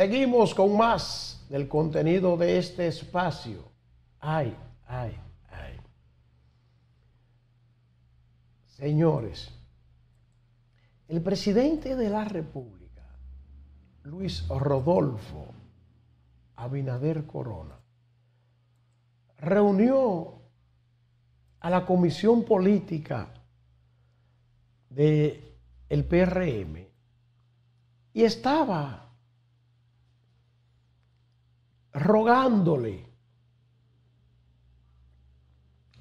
Seguimos con más del contenido de este espacio. Ay, ay, ay. Señores, el presidente de la República, Luis Rodolfo Abinader Corona, reunió a la comisión política del PRM y estaba rogándole.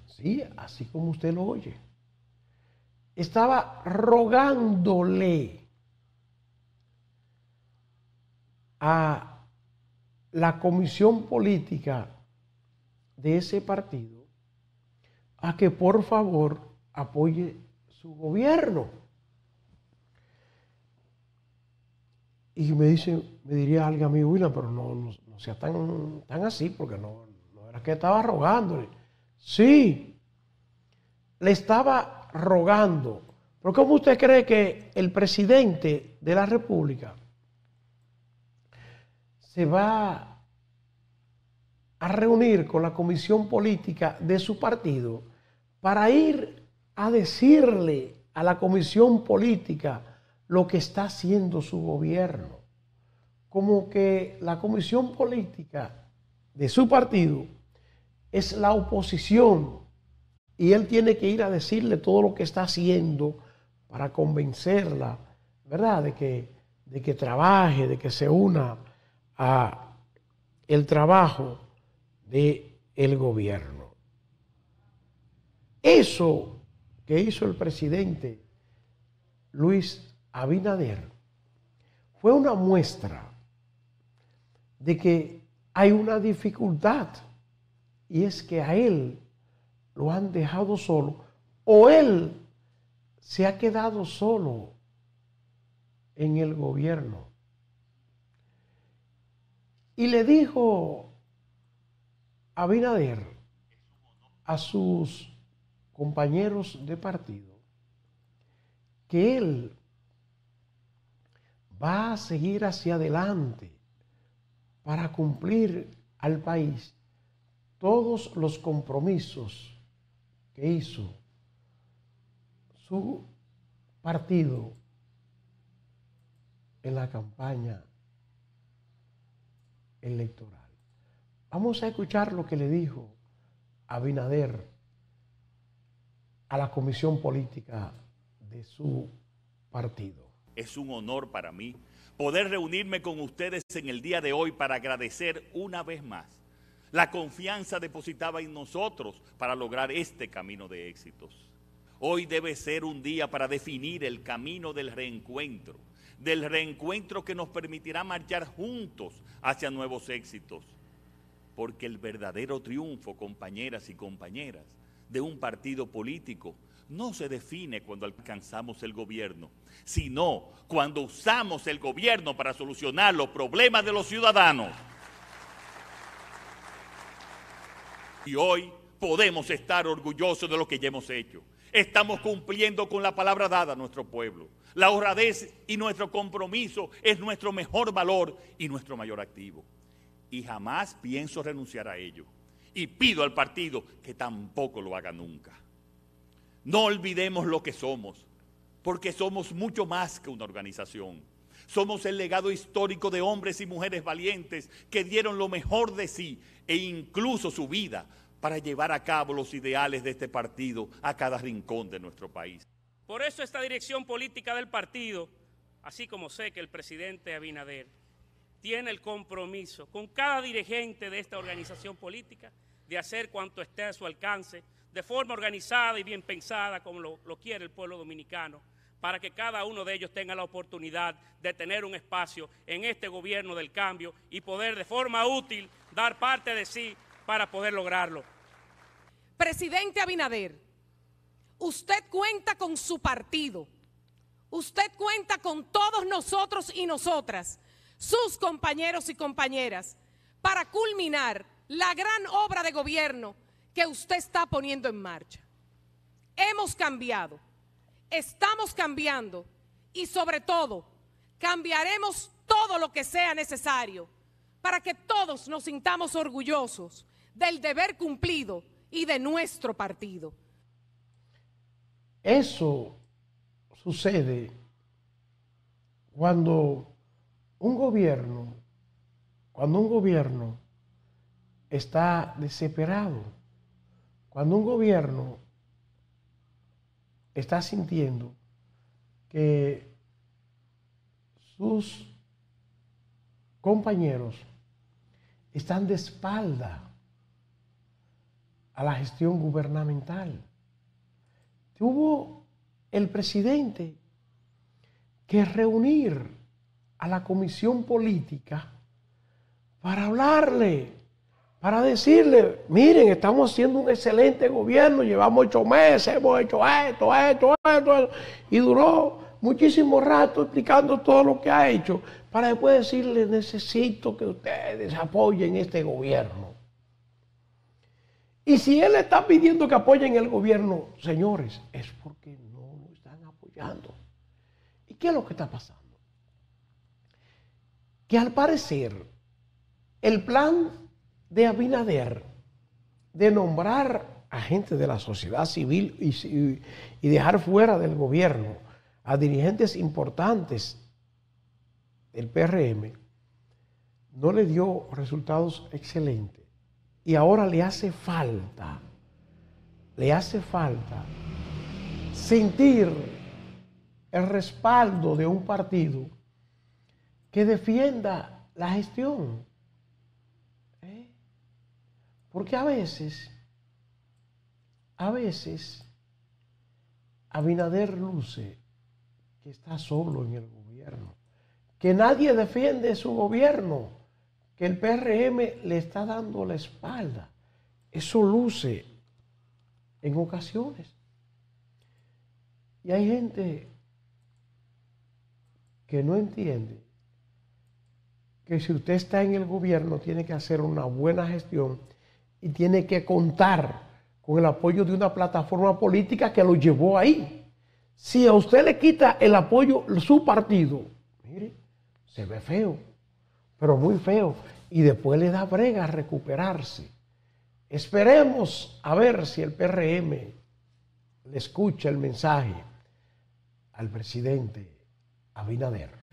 Sí, así como usted lo oye. Estaba rogándole a la comisión política de ese partido a que por favor apoye su gobierno. Y me dice, me diría alguien amigo, pero no, o sea tan, tan así, porque no, no era que estaba rogándole. Sí, le estaba rogando. Pero ¿cómo usted cree que el presidente de la República se va a reunir con la comisión política de su partido para ir a decirle a la comisión política lo que está haciendo su gobierno? como que la comisión política de su partido es la oposición y él tiene que ir a decirle todo lo que está haciendo para convencerla, ¿verdad? De que, de que trabaje, de que se una a el trabajo del el gobierno. Eso que hizo el presidente Luis Abinader fue una muestra de que hay una dificultad y es que a él lo han dejado solo o él se ha quedado solo en el gobierno. Y le dijo a Abinader a sus compañeros de partido que él va a seguir hacia adelante para cumplir al país todos los compromisos que hizo su partido en la campaña electoral. Vamos a escuchar lo que le dijo Abinader a la comisión política de su partido. Es un honor para mí poder reunirme con ustedes en el día de hoy para agradecer una vez más la confianza depositada en nosotros para lograr este camino de éxitos. Hoy debe ser un día para definir el camino del reencuentro, del reencuentro que nos permitirá marchar juntos hacia nuevos éxitos. Porque el verdadero triunfo, compañeras y compañeras, de un partido político no se define cuando alcanzamos el gobierno, sino cuando usamos el gobierno para solucionar los problemas de los ciudadanos. Y hoy podemos estar orgullosos de lo que ya hemos hecho. Estamos cumpliendo con la palabra dada a nuestro pueblo. La honradez y nuestro compromiso es nuestro mejor valor y nuestro mayor activo. Y jamás pienso renunciar a ello. Y pido al partido que tampoco lo haga nunca. No olvidemos lo que somos, porque somos mucho más que una organización. Somos el legado histórico de hombres y mujeres valientes que dieron lo mejor de sí e incluso su vida para llevar a cabo los ideales de este partido a cada rincón de nuestro país. Por eso esta dirección política del partido, así como sé que el presidente Abinader tiene el compromiso con cada dirigente de esta organización política de hacer cuanto esté a su alcance, de forma organizada y bien pensada, como lo, quiere el pueblo dominicano, para que cada uno de ellos tenga la oportunidad de tener un espacio en este gobierno del cambio y poder de forma útil dar parte de sí para poder lograrlo. Presidente Abinader, usted cuenta con su partido, usted cuenta con todos nosotros y nosotras sus compañeros y compañeras, para culminar la gran obra de gobierno que usted está poniendo en marcha. Hemos cambiado, estamos cambiando y sobre todo cambiaremos todo lo que sea necesario para que todos nos sintamos orgullosos del deber cumplido y de nuestro partido. Eso sucede cuando un gobierno, cuando un gobierno está desesperado, cuando un gobierno está sintiendo que sus compañeros están de espalda a la gestión gubernamental. Tuvo el presidente que reunir a la comisión política para hablarle, para decirle, miren, estamos haciendo un excelente gobierno, llevamos ocho meses, hemos hecho esto, esto, esto, esto, y duró muchísimo rato explicando todo lo que ha hecho, para después decirle, necesito que ustedes apoyen este gobierno. Y si él está pidiendo que apoyen el gobierno, señores, es porque no lo están apoyando. ¿Y qué es lo que está pasando? que al parecer el plan de Abinader de nombrar a gente de la sociedad civil y, dejar fuera del gobierno a dirigentes importantes del PRM no le dio resultados excelentes. Y ahora le hace falta, le hace falta sentir el respaldo de un partido que defienda la gestión. ¿eh? Porque a veces, a veces, Abinader luce que está solo en el gobierno, que nadie defiende su gobierno, que el PRM le está dando la espalda. Eso luce en ocasiones. Y hay gente que no entiende que si usted está en el gobierno tiene que hacer una buena gestión y tiene que contar con el apoyo de una plataforma política que lo llevó ahí. Si a usted le quita el apoyo su partido, mire, se ve feo, pero muy feo, y después le da brega a recuperarse. Esperemos a ver si el PRM le escucha el mensaje al presidente Abinader.